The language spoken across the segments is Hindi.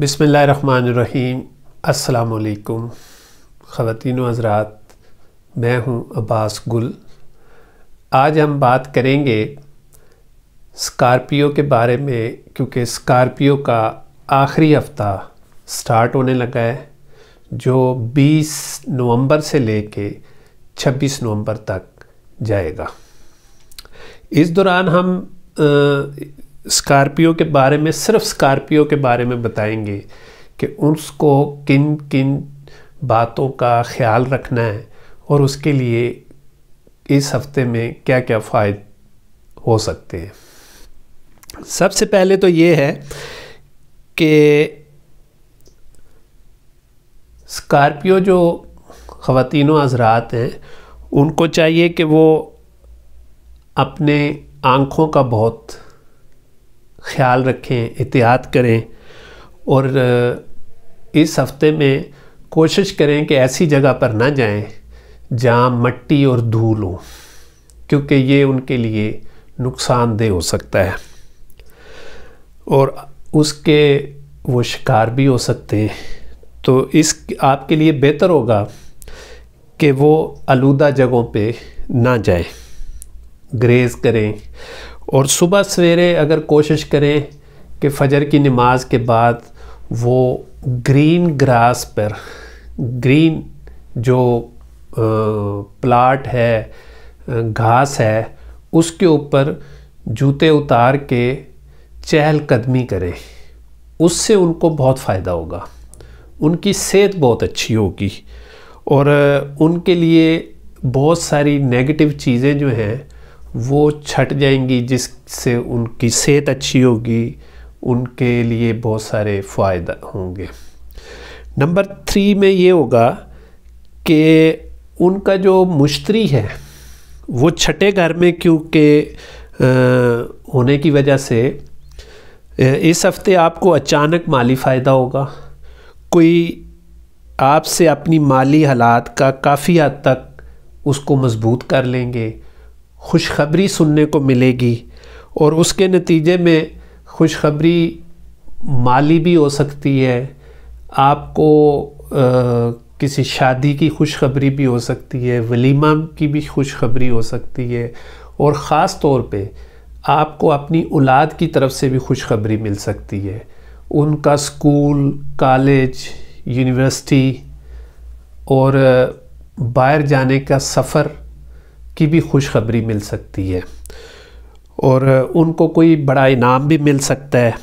बिसमीम् अल्लाम ख़वान हज़रात मैं हूँ अब्बास गुल आज हम बात करेंगे स्कॉर्पियो के बारे में क्योंकि स्कॉर्पियो का आखिरी हफ़्ता स्टार्ट होने लगा है जो 20 नवंबर से लेके 26 नवंबर तक जाएगा इस दौरान हम आ, स्कॉर्पियो के बारे में सिर्फ स्कॉर्पियो के बारे में बताएंगे कि उसको किन किन बातों का ख्याल रखना है और उसके लिए इस हफ्ते में क्या क्या फ़ायदे हो सकते हैं सबसे पहले तो ये है कि स्कॉर्पियो जो ख़वानो हजरात हैं उनको चाहिए कि वो अपने आँखों का बहुत ख्याल रखें एहतियात करें और इस हफ्ते में कोशिश करें कि ऐसी जगह पर ना जाएं जहाँ मट्टी और धूल हो क्योंकि ये उनके लिए नुकसानदेह हो सकता है और उसके वो शिकार भी हो सकते हैं तो इस आपके लिए बेहतर होगा कि वो आलूदा जगहों पे ना जाएं ग्रेज़ करें और सुबह सवेरे अगर कोशिश करें कि फजर की नमाज के बाद वो ग्रीन ग्रास पर ग्रीन जो प्लाट है घास है उसके ऊपर जूते उतार के चहलकदमी करें उससे उनको बहुत फ़ायदा होगा उनकी सेहत बहुत अच्छी होगी और उनके लिए बहुत सारी नेगेटिव चीज़ें जो हैं वो छट जाएंगी जिससे उनकी सेहत अच्छी होगी उनके लिए बहुत सारे फ़ायदा होंगे नंबर थ्री में ये होगा कि उनका जो मुश्तरी है वो छठे घर में क्योंकि होने की वजह से इस हफ्ते आपको अचानक माली फ़ायदा होगा कोई आपसे अपनी माली हालात का काफ़ी हद तक उसको मजबूत कर लेंगे खुशखबरी सुनने को मिलेगी और उसके नतीजे में खुशखबरी माली भी हो सकती है आपको आ, किसी शादी की खुशखबरी भी हो सकती है वलीमा की भी खुशखबरी हो सकती है और ख़ास तौर पे आपको अपनी औलाद की तरफ से भी खुशखबरी मिल सकती है उनका स्कूल कॉलेज यूनिवर्सिटी और बाहर जाने का सफ़र की भी खुशखबरी मिल सकती है और उनको कोई बड़ा इनाम भी मिल सकता है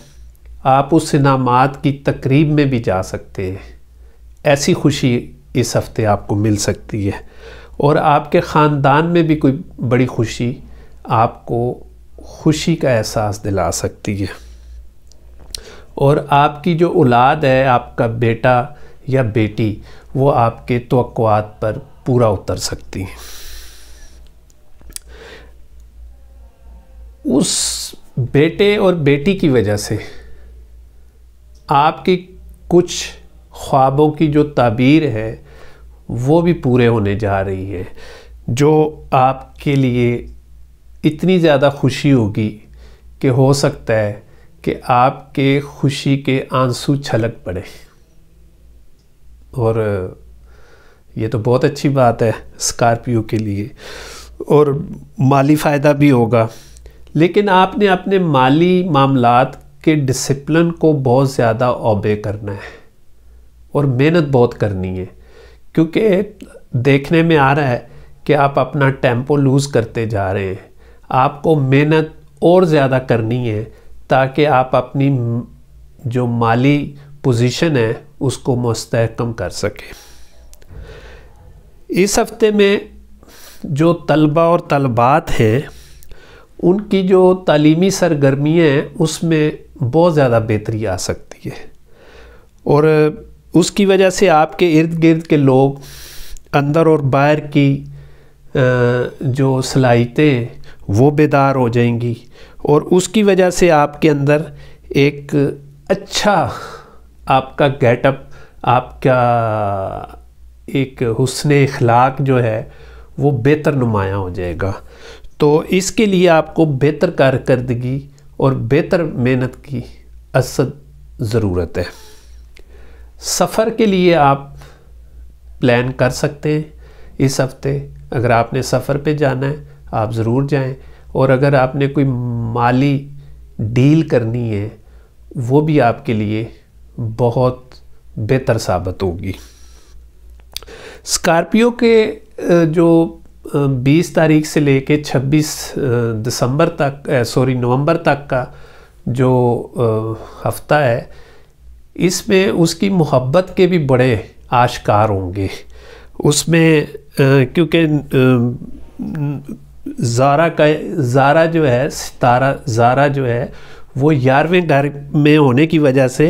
आप उस इनामात की तकरीब में भी जा सकते हैं ऐसी खुशी इस हफ़्ते आपको मिल सकती है और आपके ख़ानदान में भी कोई बड़ी खुशी आपको खुशी का एहसास दिला सकती है और आपकी जो औलाद है आपका बेटा या बेटी वो आपके तो पर पूरा उतर सकती हैं उस बेटे और बेटी की वजह से आपकी कुछ ख्वाबों की जो ताबीर है वो भी पूरे होने जा रही है जो आपके लिए इतनी ज़्यादा खुशी होगी कि हो सकता है कि आपके खुशी के आंसू छलक पड़े और ये तो बहुत अच्छी बात है स्कॉर्पियो के लिए और माली फ़ायदा भी होगा लेकिन आपने अपने माली मामलात के डिसिप्लिन को बहुत ज़्यादा ओबे करना है और मेहनत बहुत करनी है क्योंकि देखने में आ रहा है कि आप अपना टेम्पो लूज़ करते जा रहे हैं आपको मेहनत और ज़्यादा करनी है ताकि आप अपनी जो माली पोजीशन है उसको मुस्तकम कर सकें इस हफ्ते में जो तलबा और तलबात हैं उनकी जो तालीमी सरगर्मियाँ हैं उसमें बहुत ज़्यादा बेहतरी आ सकती है और उसकी वजह से आपके इर्द गिर्द के लोग अंदर और बाहर की जो सलाहितें वो बेदार हो जाएंगी और उसकी वजह से आपके अंदर एक अच्छा आपका गेटअप आपका एक हुसन अखलाक जो है वो बेहतर नुमाया हो जाएगा तो इसके लिए आपको बेहतर कारकर्दगी और बेहतर मेहनत की असद ज़रूरत है सफ़र के लिए आप प्लान कर सकते हैं इस हफ्ते अगर आपने सफ़र पे जाना है आप ज़रूर जाएं और अगर आपने कोई माली डील करनी है वो भी आपके लिए बहुत बेहतर साबित होगी स्कॉर्पियो के जो 20 तारीख से लेके 26 दिसंबर तक सॉरी नवंबर तक का जो हफ्ता है इसमें उसकी मोहब्बत के भी बड़े आशकार होंगे उसमें क्योंकि जारा का जारा जो है सितारा जारा जो है वो ग्यारहवें घर में होने की वजह से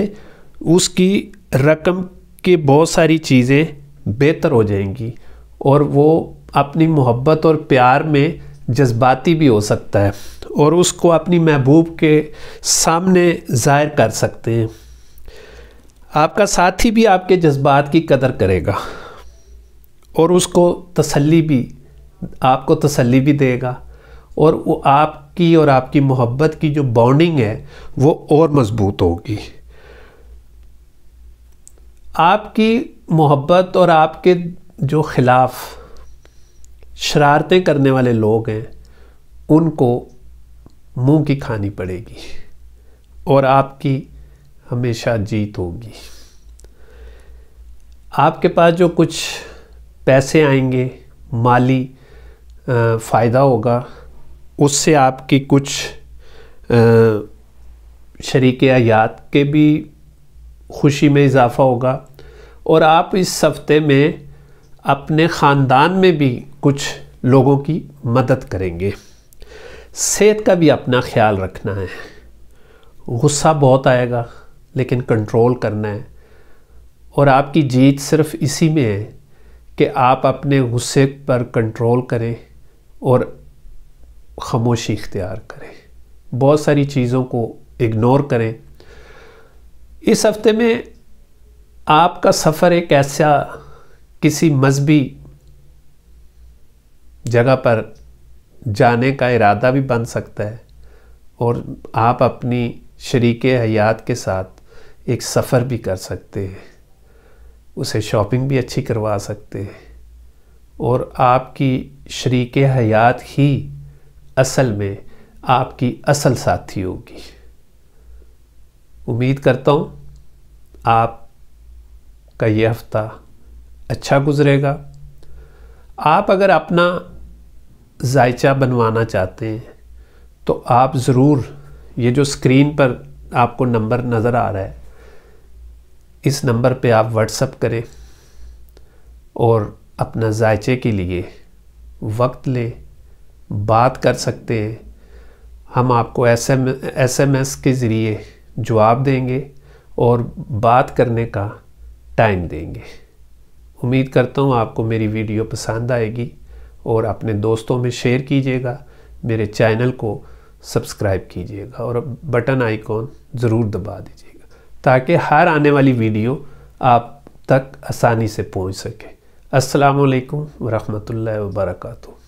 उसकी रकम के बहुत सारी चीज़ें बेहतर हो जाएंगी और वो अपनी मोहब्बत और प्यार में जज्बाती भी हो सकता है और उसको अपनी महबूब के सामने ज़ाहिर कर सकते हैं आपका साथी भी आपके जज्बात की कदर करेगा और उसको तसल्ली भी आपको तसल्ली भी देगा और वो आपकी और आपकी मोहब्बत की जो बॉन्डिंग है वो और मज़बूत होगी आपकी मोहब्बत और आपके जो खिलाफ़ शरारतें करने वाले लोग हैं उनको मुंह की खानी पड़ेगी और आपकी हमेशा जीत होगी आपके पास जो कुछ पैसे आएंगे माली फ़ायदा होगा उससे आपकी कुछ शरीक याद के भी खुशी में इजाफ़ा होगा और आप इस हफ्ते में अपने ख़ानदान में भी कुछ लोगों की मदद करेंगे सेहत का भी अपना ख्याल रखना है गुस्सा बहुत आएगा लेकिन कंट्रोल करना है और आपकी जीत सिर्फ इसी में है कि आप अपने गुस्से पर कंट्रोल करें और खामोशी इख्तियार करें बहुत सारी चीज़ों को इग्नोर करें इस हफ्ते में आपका सफ़र एक ऐसा किसी मजहबी जगह पर जाने का इरादा भी बन सकता है और आप अपनी शरीक हयात के साथ एक सफ़र भी कर सकते हैं उसे शॉपिंग भी अच्छी करवा सकते हैं और आपकी शरीक हयात ही असल में आपकी असल साथी होगी उम्मीद करता हूँ आप का ये हफ़्ता अच्छा गुजरेगा आप अगर अपना जायचा बनवाना चाहते हैं तो आप ज़रूर ये जो स्क्रीन पर आपको नंबर नज़र आ रहा है इस नंबर पे आप व्हाट्सअप करें और अपना जायचे के लिए वक्त लें बात कर सकते हैं हम आपको S M S M S के ज़रिए जवाब देंगे और बात करने का टाइम देंगे उम्मीद करता हूँ आपको मेरी वीडियो पसंद आएगी और अपने दोस्तों में शेयर कीजिएगा मेरे चैनल को सब्सक्राइब कीजिएगा और बटन आइकॉन ज़रूर दबा दीजिएगा ताकि हर आने वाली वीडियो आप तक आसानी से पहुंच सके अस्सलाम वालेकुम रहमतुल्लाहि व बरकातुहू